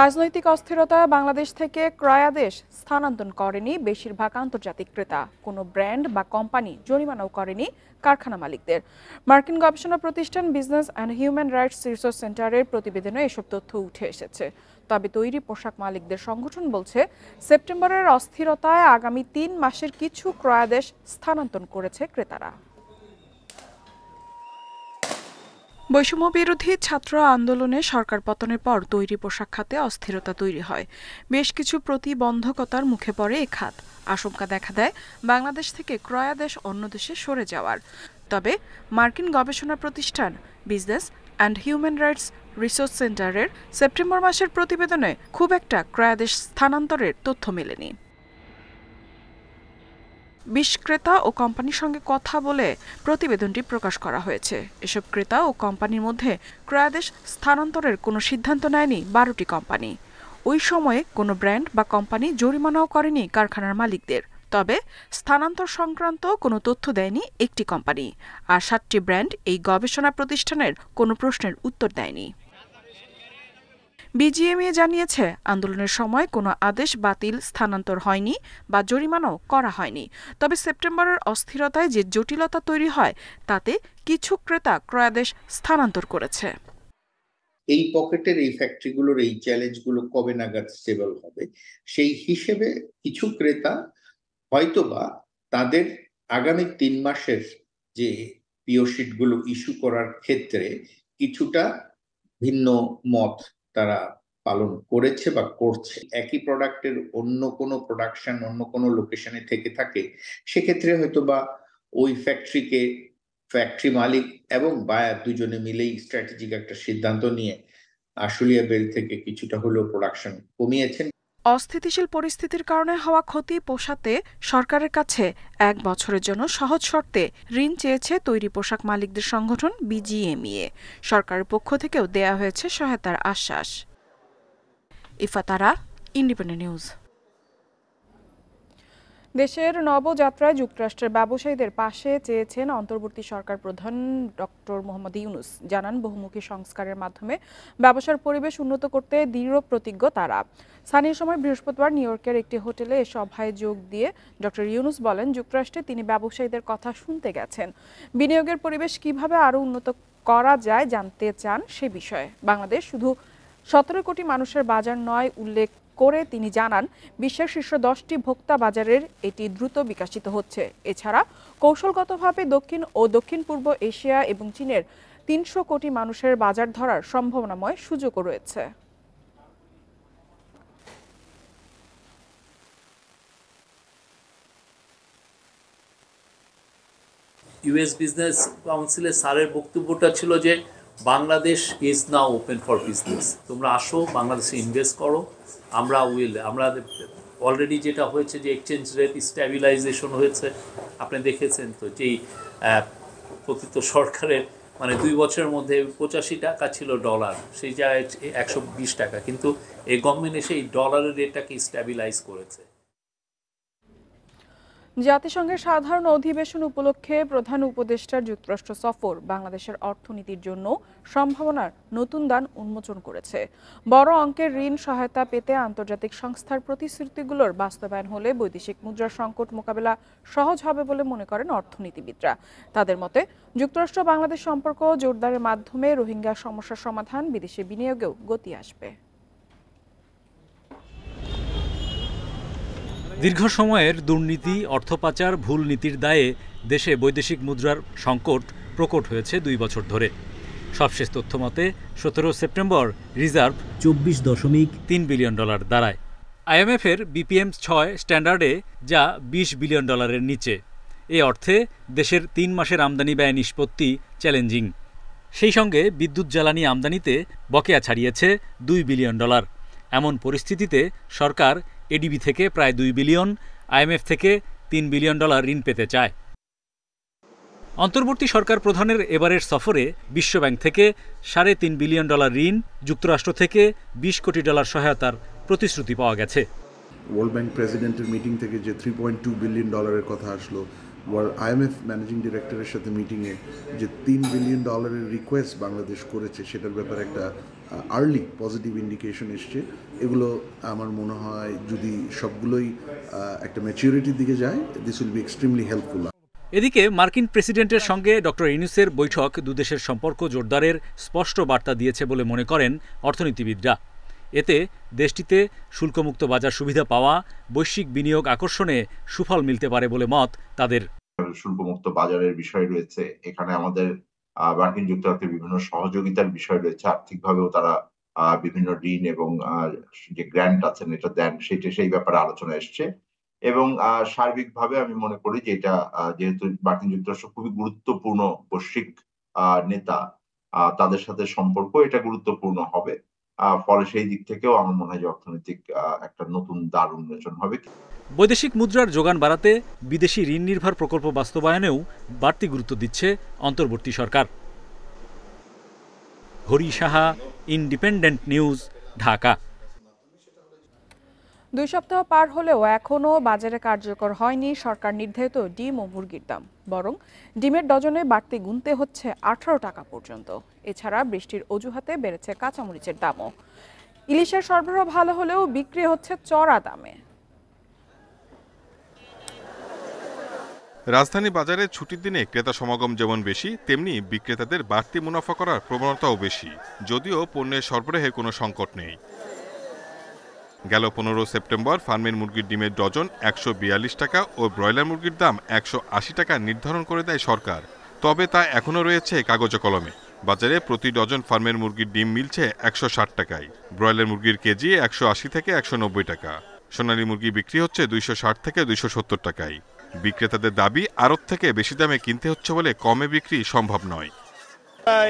রাজনৈতিক অস্থিরতা বাংলাদেশ থেকে ক্রয়াদেশ স্থানান্তর করেনি বেশিরভাগ আন্তর্জাতিক ক্রেতা কোনো ব্র্যান্ড বা কোম্পানি জরিমানাও করেনি কারখানা মালিকদের মার্কিন গবেষণা প্রতিষ্ঠান business and human rights resource সেন্টারের প্রতিবেদনে এসব তথ্য উঠে এসেছে তবে তৈরি পোশাক মালিকদের সংগঠন বলছে সেপ্টেম্বরের অস্থিরতায় আগামী তিন মাসের কিছু ক্রয়াদেশ স্থানান্তর করেছে ক্রেতারা বৈষম্য বিরোধী ছাত্র আন্দোলনে সরকার পতনের পর তৈরি পোশাক খাতে অস্থিরতা তৈরি হয় বেশ কিছু প্রতিবন্ধকতার মুখে পড়ে এ খাত আশঙ্কা দেখা দেয় বাংলাদেশ থেকে ক্রয়াদেশ অন্য দেশে সরে যাওয়ার তবে মার্কিন গবেষণা প্রতিষ্ঠান business and human rights resource সেন্টারের সেপ্টেম্বর মাসের প্রতিবেদনে খুব একটা ক্রয়াদেশ স্থানান্তরের তথ্য মেলেনি বিশ ক্রেতা ও কোম্পানির সঙ্গে কথা বলে প্রতিবেদনটি প্রকাশ করা হয়েছে এসব ক্রেতা ও কোম্পানির মধ্যে ক্রয়াদেশ স্থানান্তরের কোনো সিদ্ধান্ত নেয়নি বারোটি কোম্পানি ওই সময়ে কোনো ব্র্যান্ড বা কোম্পানি জরিমানাও করেনি কারখানার মালিকদের তবে স্থানান্তর সংক্রান্ত কোনো তথ্য দেয়নি একটি কোম্পানি আর সাতটি ব্র্যান্ড এই গবেষণা প্রতিষ্ঠানের কোনো প্রশ্নের উত্তর দেয়নি বিজিএমইএ জানিয়েছে আন্দোলনের সময় কোনো আদেশ বাতিল স্থানান্তর হয়নি বা জরিমানাও করা হয়নি তবে সেপ্টেম্বরের অস্থিরতায় যে জটিলতা তৈরি হয় তাতে কিছু ক্রেতা ক্রয়াদেশ স্থানান্তর করেছে এই পকেটের এই ফ্যাক্টরিগুলোর এই চ্যালেঞ্জগুলো কবে নাগাদ স্টেবল হবে সেই হিসেবে কিছু ক্রেতা হয়তোবা তাদের আগামী তিন মাসের যে পিওশিটগুলো ইস্যু করার ক্ষেত্রে কিছুটা ভিন্ন মত তারা পালন করেছে বা করছে একই প্রোডাক্টের অন্য কোনো প্রোডাকশন অন্য কোনো লোকেশনে থেকে থাকে সেক্ষেত্রে হয়তো বা ওই ফ্যাক্টরিকে ফ্যাক্টরি মালিক এবং বায়ার দুজনে মিলেই স্ট্র্যাটেজিক একটা সিদ্ধান্ত নিয়ে আশুলিয়া বেল থেকে কিছুটা হলেও প্রোডাকশন কমিয়েছেন অস্থিতিশীল পরিস্থিতির কারণে হওয়া ক্ষতি পোষাতে সরকারের কাছে এক বছরের জন্য সহজ শর্তে ঋণ চেয়েছে তৈরি পোশাক মালিকদের সংগঠন বিজিএমইএ সরকারের পক্ষ থেকেও দেয়া হয়েছে সহায়তার আশ্বাস ইফাতারা ইন্ডিপেন্ডেন্ট নিউজ দেশের নবযাত্রায় যুক্তরাষ্ট্রের ব্যবসায়ীদের পাশে চেয়েছেন অন্তর্বর্তী সরকার প্রধান ডক্টর মোহাম্মদ ইউনুস জানান বহুমুখী সংস্কারের মাধ্যমে ব্যবসার পরিবেশ উন্নত করতে দৃঢ় প্রতিজ্ঞ তারা স্থানীয় সময় বৃহস্পতিবার নিউ ইয়র্কের একটি হোটেলে এ সভায় যোগ দিয়ে ডক্টর ইউনুস বলেন যুক্তরাষ্ট্রে তিনি ব্যবসায়ীদের কথা শুনতে গেছেন বিনিয়োগের পরিবেশ কিভাবে আরও উন্নত করা যায় জানতে চান সে বিষয়ে বাংলাদেশ শুধু সতেরো কোটি মানুষের বাজার নয় উল্লেখ করে তিনি জানান বিশ্বের শীর্ষ দশটি ভোক্তা বাজারের এটি দ্রুত বিকাশিত হচ্ছে এছাড়া কৌশলগতভাবে দক্ষিণ ও দক্ষিণ পূর্ব এশিয়া এবং চীনের তিনশো কোটি মানুষের বাজার ধরার সম্ভাবনাময় সুযোগও রয়েছে ইউএস বিজনেস কাউন্সিলের সারের বক্তব্যটা ছিল যে Bangladesh is now open for business তোমরা আসো বাংলাদেশে ইনভেস্ট করো আমরা উইল আমরা অলরেডি যেটা হয়েছে যে এক্সচেঞ্জ রেট স্ট্যাবিলাইজেশন হয়েছে আপনি দেখেছেন তো যেই প্রকৃত সরকারের মানে দুই বছরের মধ্যে পঁচাশি টাকা ছিল ডলার সেই জায়গায় একশো টাকা কিন্তু এই গভর্নমেন্ট এসে এই ডলারের রেটটাকে স্ট্যাবিলাইজ করেছে জাতিসংঘের সাধারণ অধিবেশন উপলক্ষে প্রধান উপদেষ্টার যুক্তরাষ্ট্র সফর বাংলাদেশের অর্থনীতির জন্য সম্ভাবনার নতুন দান উন্মোচন করেছে বড় অঙ্কের ঋণ সহায়তা পেতে আন্তর্জাতিক সংস্থার প্রতিশ্রুতিগুলোর বাস্তবায়ন হলে বৈদেশিক মুদ্রা সংকট মোকাবেলা সহজ হবে বলে মনে করেন অর্থনীতিবিদরা তাদের মতে যুক্তরাষ্ট্র বাংলাদেশ সম্পর্ক জোরদারের মাধ্যমে রোহিঙ্গা সমস্যার সমাধান বিদেশে বিনিয়োগেও গতি আসবে দীর্ঘ সময়ের দুর্নীতি অর্থপাচার ভুল নীতির দায়ে দেশে বৈদেশিক মুদ্রার সংকট প্রকট হয়েছে দুই বছর ধরে সবশেষ তথ্য মতে সতেরো সেপ্টেম্বর রিজার্ভ চব্বিশ দশমিক তিন বিলিয়ন ডলার দাঁড়ায় আইএমএফের বিপিএম ছয় স্ট্যান্ডার্ডে যা ২০ বিলিয়ন ডলারের নিচে এ অর্থে দেশের তিন মাসের আমদানি ব্যয় নিষ্পত্তি চ্যালেঞ্জিং সেই সঙ্গে বিদ্যুৎ জ্বালানি আমদানিতে বকেয়া ছাড়িয়েছে দুই বিলিয়ন ডলার এমন পরিস্থিতিতে সরকার এডিবি থেকে প্রায় দুই বিলিয়ন আইএমএফ থেকে তিন বিলিয়ন ডলার ঋণ পেতে চায় অন্তর্বর্তী সরকার প্রধানের এবারের সফরে বিশ্বব্যাংক থেকে সাড়ে তিন বিলিয়ন ডলার ঋণ যুক্তরাষ্ট্র থেকে ২০ কোটি ডলার সহায়তার প্রতিশ্রুতি পাওয়া গেছে ওয়ার্ল্ড ব্যাংক প্রেসিডেন্টের মিটিং থেকে যে থ্রি পয়েন্ট টু বিলিয়ন ডলারের কথা আসলো আইএমএফ ম্যানেজিং ডিরেক্টরের সাথে মিটিংয়ে যে তিন বিলিয়ন ডলারের রিকোয়েস্ট বাংলাদেশ করেছে সেটার ব্যাপারে একটা আর্লি পজিটিভ ইন্ডিকেশন এসছে এগুলো আমার মনে হয় যদি সবগুলোই একটা ম্যাচিউরিটির দিকে যায় this will be extremely helpful এদিকে মার্কিন প্রেসিডেন্টের সঙ্গে ডক্টর ইউনুসের বৈঠক দুদেশের সম্পর্ক জোরদারের স্পষ্ট বার্তা দিয়েছে বলে মনে করেন অর্থনীতিবিদরা এতে দেশটিতে শুল্কমুক্ত বাজার সুবিধা পাওয়া বৈশ্বিক বিনিয়োগ আকর্ষণে সুফল মিলতে পারে বলে মত তাদের শুল্কমুক্ত বাজারের বিষয় রয়েছে এখানে আমাদের মার্কিন যুক্তরাষ্ট্রের বিভিন্ন সহযোগিতার বিষয় রয়েছে আর্থিকভাবেও তারা বিভিন্ন ঋণ এবং যে গ্র্যান্ট আছেন এটা দেন সেটা সেই ব্যাপারে আলোচনা এসছে এবং সার্বিকভাবে আমি মনে করি যে এটা যেহেতু মার্কিন যুক্তরাষ্ট্র খুবই গুরুত্বপূর্ণ বৈশ্বিক নেতা তাদের সাথে সম্পর্ক এটা গুরুত্বপূর্ণ হবে ফলে সেই দিক থেকেও আমার মনে হয় যে অর্থনৈতিক একটা নতুন দ্বার উন্মোচন হবে বৈদেশিক মুদ্রার যোগান বাড়াতে বিদেশি ঋণ নির্ভর প্রকল্প বাস্তবায়নেও বাড়তি গুরুত্ব দিচ্ছে অন্তর্বর্তী সরকার হরি সাহা ইন্ডিপেন্ডেন্ট নিউজ ঢাকা দুই সপ্তাহ পার হলেও এখনও বাজারে কার্যকর হয়নি সরকার নির্ধারিত ডিম ও মুরগির দাম বরং ডিমের ডজনে বাড়তি গুনতে হচ্ছে আঠারো টাকা পর্যন্ত এছাড়া বৃষ্টির অজুহাতে বেড়েছে কাঁচামরিচের দামও ইলিশের সরবরাহ ভালো হলেও বিক্রি হচ্ছে চড়া দামে রাজধানী বাজারে ছুটির দিনে ক্রেতা সমাগম যেমন বেশি তেমনি বিক্রেতাদের বাড়তি মুনাফা করার প্রবণতাও বেশি যদিও পণ্যের সরবরাহে কোনো সংকট নেই গেল পনেরো সেপ্টেম্বর ফার্মের মুরগির ডিমের ডজন একশো টাকা ও ব্রয়লার মুরগির দাম একশো টাকা নির্ধারণ করে দেয় সরকার তবে তা এখনও রয়েছে কাগজ কলমে বাজারে প্রতি ডজন ফার্মের মুরগির ডিম মিলছে একশো টাকায় ব্রয়লার মুরগির কেজি একশো থেকে একশো টাকা সোনালী মুরগি বিক্রি হচ্ছে দুইশো থেকে দুইশো টাকায় বিক্রেতাদের দাবি আড়ত থেকে বেশি দামে কিনতে হচ্ছে বলে কমে বিক্রি সম্ভব নয়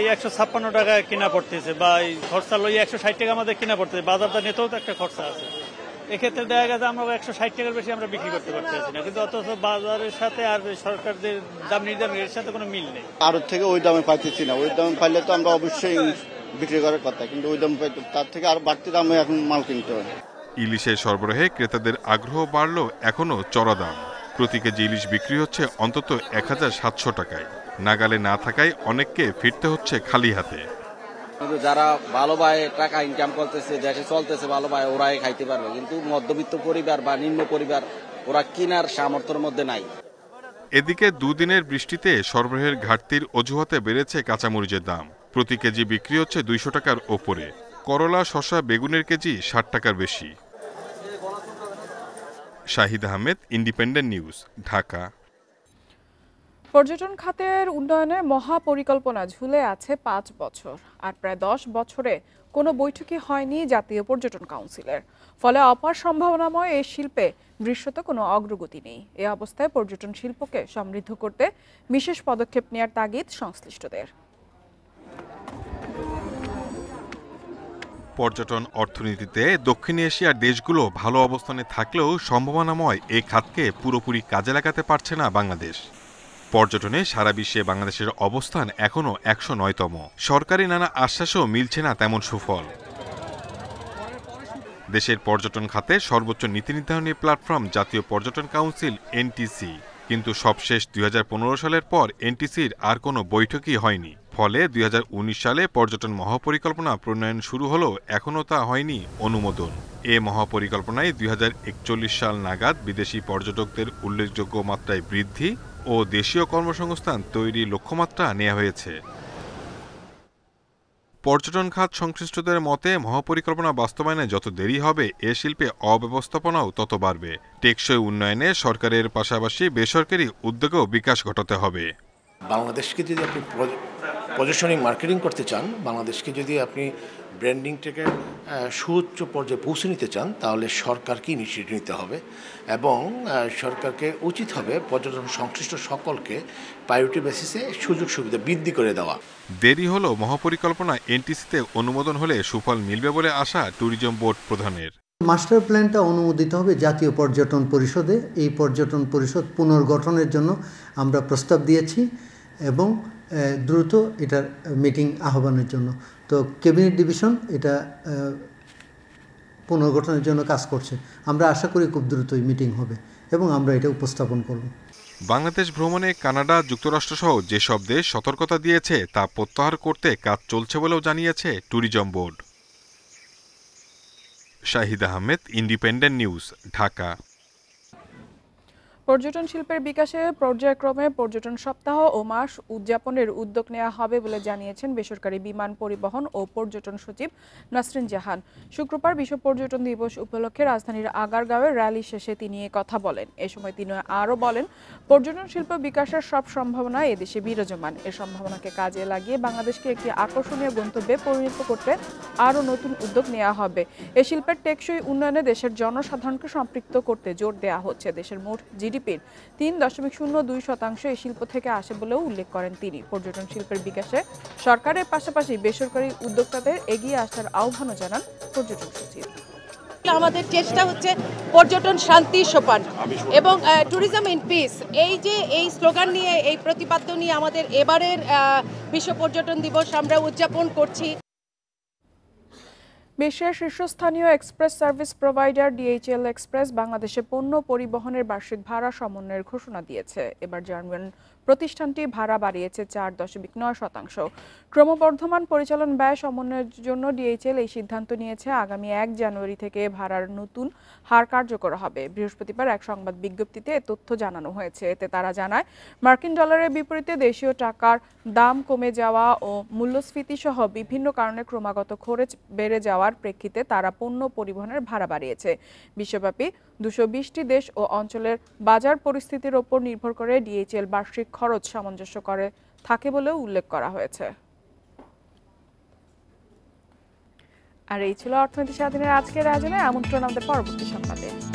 এই একশো ছাপ্পান্ন টাকা কিনা পড়তেছে বা এই খরচা লই একশো ষাট টাকা আমাদের কিনা পড়তেছে বাজারটা নিতেও তো একটা খরচা আছে এক্ষেত্রে দেখা গেছে আমরা একশো ষাট টাকার বেশি আমরা বিক্রি করতে পারতেছি না কিন্তু অথচ বাজারের সাথে আর সরকার যে দাম নির্ধারণ এর সাথে কোনো মিল নেই আর থেকে ওই দামে পাইতেছি না ওই দামে পাইলে তো আমরা অবশ্যই বিক্রি করার কথা কিন্তু ওই দাম তার থেকে আর বাড়তি দামে এখন মাল কিনতে হবে ইলিশের সরবরাহে ক্রেতাদের আগ্রহ বাড়লেও এখনও চড়া দাম প্রতি কেজি ইলিশ বিক্রি হচ্ছে অন্তত এক হাজার সাতশো টাকায় নাগালে না থাকায় অনেককে ফিরতে হচ্ছে খালি হাতে কিন্তু যারা ভালোভাবে টাকা ইনকাম করতেছে দেশে চলতেছে ভালো ভাই ওরাই খাইতে পারবে কিন্তু মধ্যবিত্ত পরিবার বা নিম্ন পরিবার ওরা কিনার সামর্থ্যের মধ্যে নাই এদিকে দুদিনের বৃষ্টিতে সরবরাহের ঘাটতির অজুহাতে বেড়েছে কাঁচামরিচের দাম প্রতি কেজি বিক্রি হচ্ছে দুইশো টাকার ওপরে করলা শশা বেগুনের কেজি ষাট টাকার বেশি শাহিদ আহমেদ ইন্ডিপেন্ডেন্ট নিউজ ঢাকা পর্যটন খাতের উন্নয়নে মহাপরিকল্পনা ঝুলে আছে পাঁচ বছর আর প্রায় দশ বছরে কোনো বৈঠকই হয়নি জাতীয় পর্যটন কাউন্সিলের ফলে অপার সম্ভাবনাময় এই শিল্পে দৃশ্যত কোনো অগ্রগতি নেই এ অবস্থায় পর্যটন শিল্পকে সমৃদ্ধ করতে বিশেষ পদক্ষেপ নেওয়ার তাগিদ সংশ্লিষ্টদের পর্যটন অর্থনীতিতে দক্ষিণ এশিয়ার দেশগুলো ভালো অবস্থানে থাকলেও সম্ভাবনাময় এ খাতকে পুরোপুরি কাজে লাগাতে পারছে না বাংলাদেশ পর্যটনে সারা বিশ্বে বাংলাদেশের অবস্থান এখনও একশো নয়তম সরকারি নানা আশ্বাসও মিলছে না তেমন সুফল দেশের পর্যটন খাতে সর্বোচ্চ নীতি নির্ধারণী প্ল্যাটফর্ম জাতীয় পর্যটন কাউন্সিল এনটিসি কিন্তু সবশেষ দুই সালের পর এনটিসির আর কোনো বৈঠকই হয়নি ফলে দুই সালে পর্যটন মহাপরিকল্পনা প্রণয়ন শুরু হলেও এখনও তা হয়নি অনুমোদন এ মহাপরিকল্পনায় দুই সাল নাগাদ বিদেশি পর্যটকদের উল্লেখযোগ্য মাত্রায় বৃদ্ধি ও দেশীয় কর্মসংস্থান তৈরি লক্ষ্যমাত্রা নেওয়া হয়েছে পর্যটন খাত সংশ্লিষ্টদের মতে মহাপরিকল্পনা বাস্তবায়নে যত দেরি হবে এ শিল্পে অব্যবস্থাপনাও তত বাড়বে টেকসই উন্নয়নে সরকারের পাশাপাশি বেসরকারি উদ্যোগেও বিকাশ ঘটাতে হবে বাংলাদেশকে যদি আপনি পজিশনিং মার্কেটিং করতে চান বাংলাদেশকে যদি আপনি ব্র্যান্ডিংটাকে সুউচ্চ পর্যায়ে পৌঁছে নিতে চান তাহলে সরকারকে ইনিশিয়েটিভ নিতে হবে এবং সরকারকে উচিত হবে পর্যটন সংশ্লিষ্ট সকলকে প্রায়োরিটি বেসিসে সুযোগ সুবিধা বৃদ্ধি করে দেওয়া দেরি হলো মহাপরিকল্পনা এনটিসিতে অনুমোদন হলে সুফল মিলবে বলে আশা ট্যুরিজম বোর্ড প্রধানের মাস্টার প্ল্যানটা অনুমোদিত হবে জাতীয় পর্যটন পরিষদে এই পর্যটন পরিষদ পুনর্গঠনের জন্য আমরা প্রস্তাব দিয়েছি এবং দ্রুত এটার মিটিং আহ্বানের জন্য তো ক্যাবিনেট ডিভিশন এটা পুনর্গঠনের জন্য কাজ করছে আমরা আশা করি খুব দ্রুতই মিটিং হবে এবং আমরা এটা উপস্থাপন করব বাংলাদেশ ভ্রমণে কানাডা যুক্তরাষ্ট্রসহ যেসব দেশ সতর্কতা দিয়েছে তা প্রত্যাহার করতে কাজ চলছে বলেও জানিয়েছে tourism board Shahid Ahmed independent news Dhaka পর্যটন শিল্পের বিকাশে পর্যায়ক্রমে পর্যটন সপ্তাহ ও মাস উদযাপনের উদ্যোগ নেওয়া হবে বলে জানিয়েছেন বেসরকারি বিমান পরিবহন ও পর্যটন সচিব নাসরিন জাহান শুক্রবার বিশ্ব পর্যটন দিবস উপলক্ষে রাজধানীর আগারগাঁওয়ে র্যালি শেষে তিনি কথা বলেন এ সময় তিনি আরও বলেন পর্যটন শিল্প বিকাশের সব সম্ভাবনা এদেশে বিরাজমান এ সম্ভাবনাকে কাজে লাগিয়ে বাংলাদেশকে একটি আকর্ষণীয় গন্তব্যে পরিণত করতে আরও নতুন উদ্যোগ নেওয়া হবে এ শিল্পের টেকসই উন্নয়নে দেশের জনসাধারণকে সম্পৃক্ত করতে জোর দেওয়া হচ্ছে দেশের মোট জিডি জিডিপির তিন দশমিক শূন্য দুই শতাংশ এই শিল্প থেকে আসে বলেও উল্লেখ করেন তিনি পর্যটন শিল্পের বিকাশে সরকারের পাশাপাশি বেসরকারি উদ্যোক্তাদের এগিয়ে আসার আহ্বানও জানান পর্যটন সচিব আমাদের চেষ্টা হচ্ছে পর্যটন শান্তি সোপান এবং ট্যুরিজম ইন পিস এই যে এই স্লোগান নিয়ে এই প্রতিপাদ্য নিয়ে আমাদের এবারের বিশ্ব পর্যটন দিবস আমরা উদযাপন করছি বিশ্বের শীর্ষস্থানীয় express service provider DHL express বাংলাদেশে পণ্য পরিবহনের বার্ষিক ভাড়া সমন্বয়ের ঘোষণা দিয়েছে এবার জার্মান প্রতিষ্ঠানটি ভাড়া বাড়িয়েছে চার দশমিক নয় শতাংশ ক্রমবর্ধমান পরিচালন ব্যয় সমন্বয়ের জন্য ডিএইচএল এই সিদ্ধান্ত নিয়েছে আগামী এক জানুয়ারি থেকে ভাড়ার নতুন হার কার্যকর হবে বৃহস্পতিবার এক সংবাদ বিজ্ঞপ্তিতে তথ্য জানানো হয়েছে এতে তারা জানায় মার্কিন ডলারের বিপরীতে দেশীয় টাকার দাম কমে যাওয়া ও মূল্যস্ফীতি সহ বিভিন্ন কারণে ক্রমাগত খরচ বেড়ে যাওয়ার প্রেক্ষিতে তারা পণ্য পরিবহনের ভাড়া বাড়িয়েছে বিশ্বব্যাপী দুশো দেশ ও অঞ্চলের বাজার পরিস্থিতির ওপর নির্ভর করে ডিএইচএল বার্ষিক খরচ সামঞ্জস্য করে থাকে বলেও উল্লেখ করা হয়েছে আর এই ছিল অর্থনীতি স্বাধীনের আজকের আয়োজনে আমন্ত্রণ আমাদের পরবর্তী সংবাদে